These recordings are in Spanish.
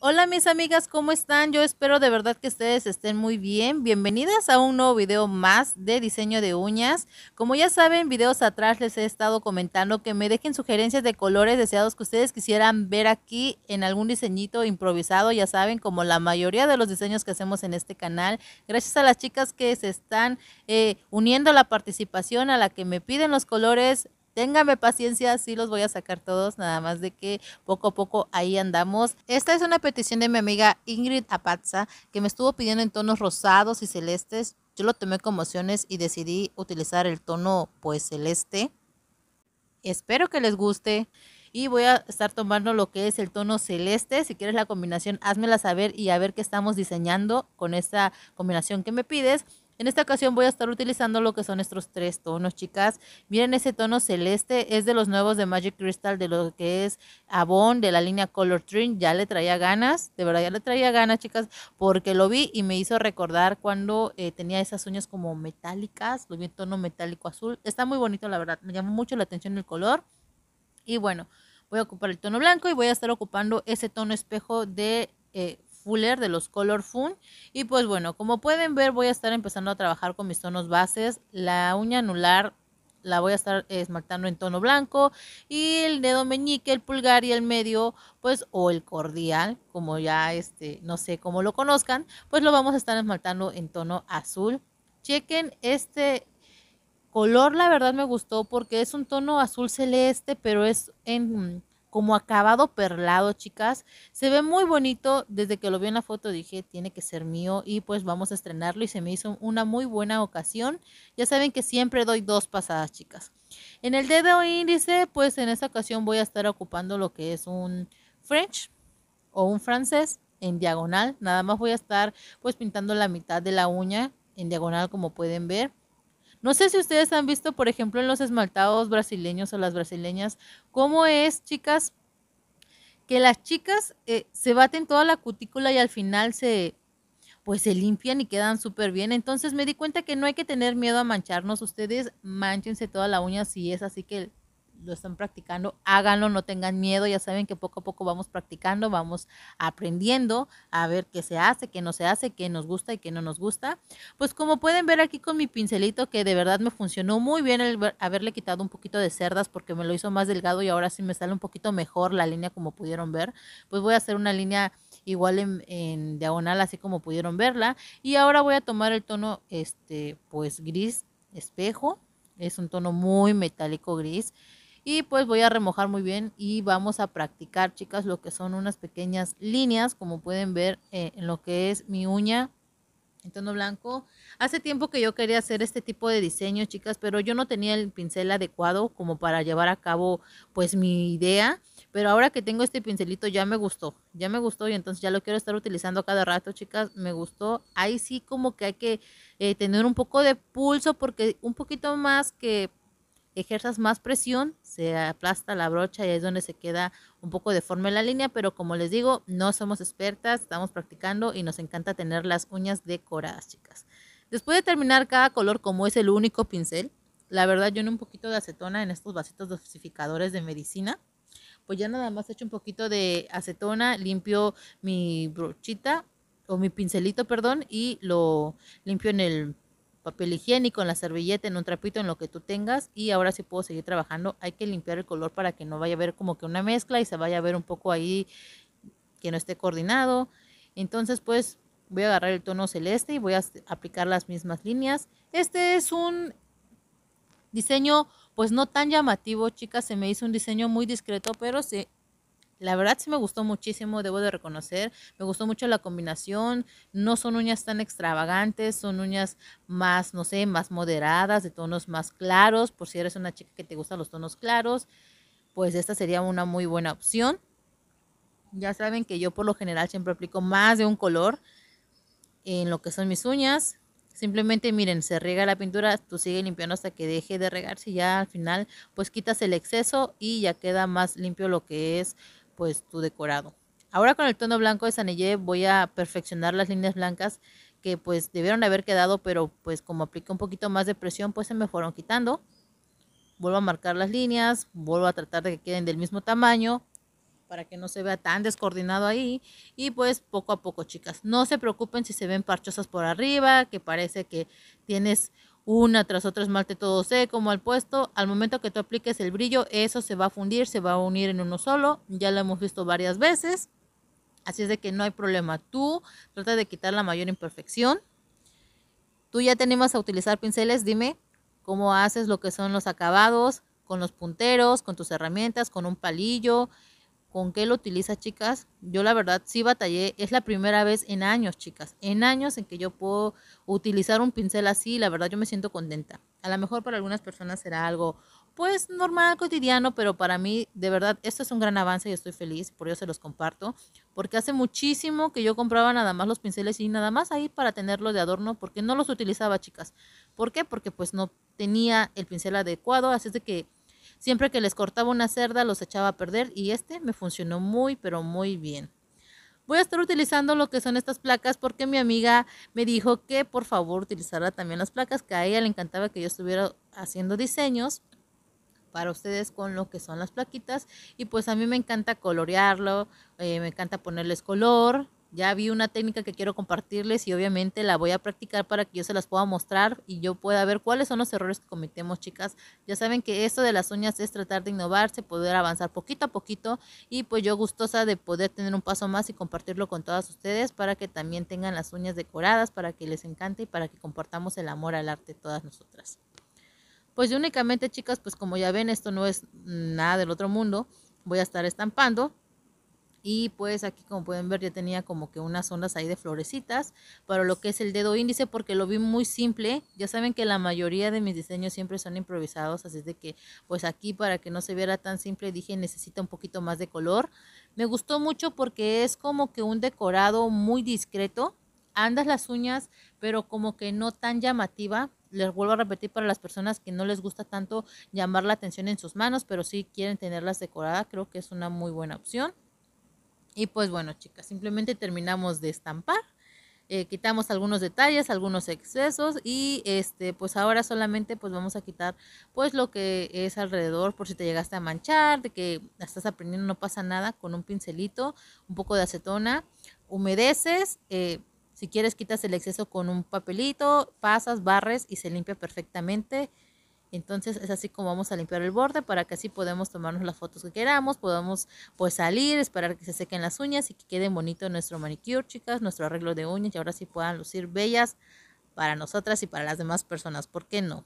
Hola mis amigas, ¿cómo están? Yo espero de verdad que ustedes estén muy bien. Bienvenidas a un nuevo video más de diseño de uñas. Como ya saben, videos atrás les he estado comentando que me dejen sugerencias de colores deseados que ustedes quisieran ver aquí en algún diseñito improvisado, ya saben, como la mayoría de los diseños que hacemos en este canal. Gracias a las chicas que se están eh, uniendo a la participación, a la que me piden los colores Téngame paciencia, sí los voy a sacar todos, nada más de que poco a poco ahí andamos. Esta es una petición de mi amiga Ingrid Apatza, que me estuvo pidiendo en tonos rosados y celestes. Yo lo tomé con emociones y decidí utilizar el tono pues celeste. Espero que les guste y voy a estar tomando lo que es el tono celeste. Si quieres la combinación, házmela saber y a ver qué estamos diseñando con esta combinación que me pides. En esta ocasión voy a estar utilizando lo que son estos tres tonos, chicas. Miren ese tono celeste, es de los nuevos de Magic Crystal, de lo que es Avon, de la línea Color Trim. Ya le traía ganas, de verdad ya le traía ganas, chicas, porque lo vi y me hizo recordar cuando eh, tenía esas uñas como metálicas, lo vi en tono metálico azul. Está muy bonito, la verdad, me llamó mucho la atención el color. Y bueno, voy a ocupar el tono blanco y voy a estar ocupando ese tono espejo de eh, de los Color Fun. Y pues bueno, como pueden ver voy a estar empezando a trabajar con mis tonos bases. La uña anular la voy a estar esmaltando en tono blanco y el dedo meñique, el pulgar y el medio, pues o el cordial, como ya este, no sé cómo lo conozcan, pues lo vamos a estar esmaltando en tono azul. Chequen este color, la verdad me gustó porque es un tono azul celeste, pero es en como acabado perlado, chicas. Se ve muy bonito. Desde que lo vi en la foto dije, tiene que ser mío y pues vamos a estrenarlo y se me hizo una muy buena ocasión. Ya saben que siempre doy dos pasadas, chicas. En el dedo índice, pues en esta ocasión voy a estar ocupando lo que es un French o un francés en diagonal. Nada más voy a estar pues pintando la mitad de la uña en diagonal como pueden ver. No sé si ustedes han visto, por ejemplo, en los esmaltados brasileños o las brasileñas, cómo es, chicas, que las chicas eh, se baten toda la cutícula y al final se pues se limpian y quedan súper bien. Entonces me di cuenta que no hay que tener miedo a mancharnos. Ustedes manchense toda la uña si es así que lo están practicando, háganlo, no tengan miedo, ya saben que poco a poco vamos practicando, vamos aprendiendo a ver qué se hace, qué no se hace, qué nos gusta y qué no nos gusta. Pues como pueden ver aquí con mi pincelito que de verdad me funcionó muy bien el haberle quitado un poquito de cerdas porque me lo hizo más delgado y ahora sí me sale un poquito mejor la línea como pudieron ver. Pues voy a hacer una línea igual en, en diagonal así como pudieron verla y ahora voy a tomar el tono este pues gris espejo es un tono muy metálico gris y pues voy a remojar muy bien y vamos a practicar, chicas, lo que son unas pequeñas líneas, como pueden ver eh, en lo que es mi uña en tono blanco. Hace tiempo que yo quería hacer este tipo de diseño, chicas, pero yo no tenía el pincel adecuado como para llevar a cabo pues mi idea. Pero ahora que tengo este pincelito ya me gustó, ya me gustó y entonces ya lo quiero estar utilizando cada rato, chicas, me gustó. Ahí sí como que hay que eh, tener un poco de pulso porque un poquito más que ejerzas más presión, se aplasta la brocha y es donde se queda un poco deforme la línea, pero como les digo, no somos expertas, estamos practicando y nos encanta tener las uñas decoradas, chicas. Después de terminar cada color, como es el único pincel, la verdad yo en un poquito de acetona en estos vasitos dosificadores de medicina, pues ya nada más hecho un poquito de acetona, limpio mi brochita o mi pincelito, perdón, y lo limpio en el papel higiénico, en la servilleta, en un trapito, en lo que tú tengas y ahora sí puedo seguir trabajando. Hay que limpiar el color para que no vaya a ver como que una mezcla y se vaya a ver un poco ahí que no esté coordinado. Entonces pues voy a agarrar el tono celeste y voy a aplicar las mismas líneas. Este es un diseño pues no tan llamativo, chicas, se me hizo un diseño muy discreto, pero se la verdad sí me gustó muchísimo, debo de reconocer, me gustó mucho la combinación, no son uñas tan extravagantes, son uñas más, no sé, más moderadas, de tonos más claros, por si eres una chica que te gustan los tonos claros, pues esta sería una muy buena opción. Ya saben que yo por lo general siempre aplico más de un color en lo que son mis uñas. Simplemente miren, se riega la pintura, tú sigue limpiando hasta que deje de regarse y ya al final pues quitas el exceso y ya queda más limpio lo que es pues tu decorado. Ahora con el tono blanco de Sanille. voy a perfeccionar las líneas blancas que pues debieron haber quedado, pero pues como apliqué un poquito más de presión, pues se me fueron quitando. Vuelvo a marcar las líneas, vuelvo a tratar de que queden del mismo tamaño para que no se vea tan descoordinado ahí y pues poco a poco chicas no se preocupen si se ven parchosas por arriba que parece que tienes una tras otra esmalte todo como al puesto. Al momento que tú apliques el brillo, eso se va a fundir, se va a unir en uno solo. Ya lo hemos visto varias veces. Así es de que no hay problema. Tú trata de quitar la mayor imperfección. Tú ya animas a utilizar pinceles. Dime cómo haces lo que son los acabados con los punteros, con tus herramientas, con un palillo, con qué lo utiliza chicas. Yo la verdad sí batallé, es la primera vez en años, chicas, en años en que yo puedo utilizar un pincel así, la verdad yo me siento contenta. A lo mejor para algunas personas será algo pues normal, cotidiano, pero para mí de verdad esto es un gran avance y estoy feliz, por eso se los comparto, porque hace muchísimo que yo compraba nada más los pinceles y nada más ahí para tenerlo de adorno, porque no los utilizaba, chicas. ¿Por qué? Porque pues no tenía el pincel adecuado, así es de que Siempre que les cortaba una cerda los echaba a perder y este me funcionó muy pero muy bien. Voy a estar utilizando lo que son estas placas porque mi amiga me dijo que por favor utilizara también las placas, que a ella le encantaba que yo estuviera haciendo diseños para ustedes con lo que son las plaquitas y pues a mí me encanta colorearlo, eh, me encanta ponerles color, ya vi una técnica que quiero compartirles y obviamente la voy a practicar para que yo se las pueda mostrar y yo pueda ver cuáles son los errores que cometemos, chicas. Ya saben que esto de las uñas es tratar de innovarse, poder avanzar poquito a poquito y pues yo gustosa de poder tener un paso más y compartirlo con todas ustedes para que también tengan las uñas decoradas, para que les encante y para que compartamos el amor al arte todas nosotras. Pues únicamente, chicas, pues como ya ven, esto no es nada del otro mundo. Voy a estar estampando y pues aquí como pueden ver ya tenía como que unas ondas ahí de florecitas para lo que es el dedo índice porque lo vi muy simple. Ya saben que la mayoría de mis diseños siempre son improvisados, así es de que pues aquí para que no se viera tan simple dije necesita un poquito más de color. Me gustó mucho porque es como que un decorado muy discreto. Andas las uñas, pero como que no tan llamativa, les vuelvo a repetir para las personas que no les gusta tanto llamar la atención en sus manos, pero si sí quieren tenerlas decoradas, creo que es una muy buena opción. Y pues bueno, chicas, simplemente terminamos de estampar. Eh, quitamos algunos detalles, algunos excesos y este pues ahora solamente pues vamos a quitar pues lo que es alrededor por si te llegaste a manchar, de que estás aprendiendo no pasa nada con un pincelito, un poco de acetona, humedeces, eh, si quieres quitas el exceso con un papelito, pasas, barres y se limpia perfectamente. Entonces es así como vamos a limpiar el borde para que así podemos tomarnos las fotos que queramos, podamos pues salir, esperar que se sequen las uñas y que quede bonito nuestro manicure, chicas, nuestro arreglo de uñas y ahora sí puedan lucir bellas para nosotras y para las demás personas, ¿por qué no?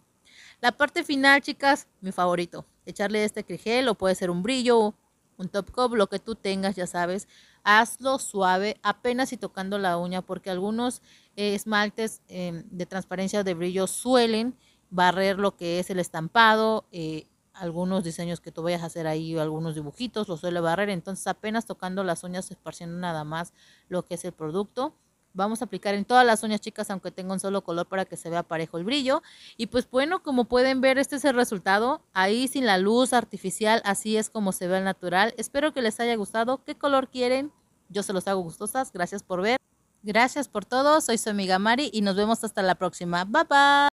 La parte final, chicas, mi favorito, echarle este crigel o puede ser un brillo, un top coat, lo que tú tengas, ya sabes, hazlo suave, apenas y tocando la uña, porque algunos eh, esmaltes em, de transparencia o de brillo suelen barrer lo que es el estampado, eh, algunos diseños que tú vayas a hacer ahí, algunos dibujitos, Lo suele barrer, entonces apenas tocando las uñas, esparciendo nada más lo que es el producto. Vamos a aplicar en todas las uñas chicas, aunque tenga un solo color para que se vea parejo el brillo. Y pues bueno, como pueden ver, este es el resultado. Ahí sin la luz artificial, así es como se ve el natural. Espero que les haya gustado. ¿Qué color quieren? Yo se los hago gustosas. Gracias por ver. Gracias por todo. Soy su amiga Mari y nos vemos hasta la próxima. Bye bye.